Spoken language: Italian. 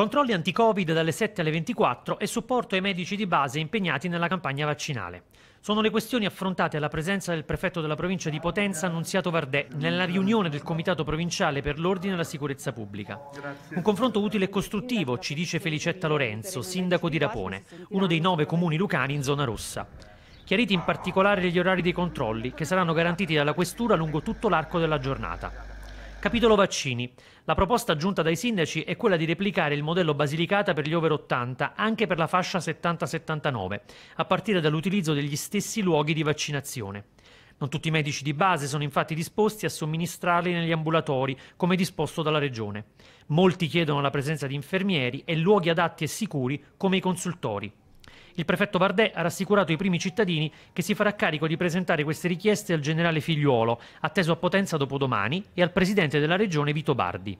Controlli anti-Covid dalle 7 alle 24 e supporto ai medici di base impegnati nella campagna vaccinale. Sono le questioni affrontate alla presenza del prefetto della provincia di Potenza, Annunziato Vardè, nella riunione del Comitato Provinciale per l'Ordine e la Sicurezza Pubblica. Un confronto utile e costruttivo, ci dice Felicetta Lorenzo, sindaco di Rapone, uno dei nove comuni lucani in zona rossa. Chiariti in particolare gli orari dei controlli, che saranno garantiti dalla Questura lungo tutto l'arco della giornata. Capitolo vaccini. La proposta giunta dai sindaci è quella di replicare il modello Basilicata per gli over 80 anche per la fascia 70-79, a partire dall'utilizzo degli stessi luoghi di vaccinazione. Non tutti i medici di base sono infatti disposti a somministrarli negli ambulatori, come disposto dalla Regione. Molti chiedono la presenza di infermieri e luoghi adatti e sicuri come i consultori. Il prefetto Vardè ha rassicurato i primi cittadini che si farà carico di presentare queste richieste al generale Figliuolo, atteso a Potenza dopodomani, e al presidente della regione Vito Bardi.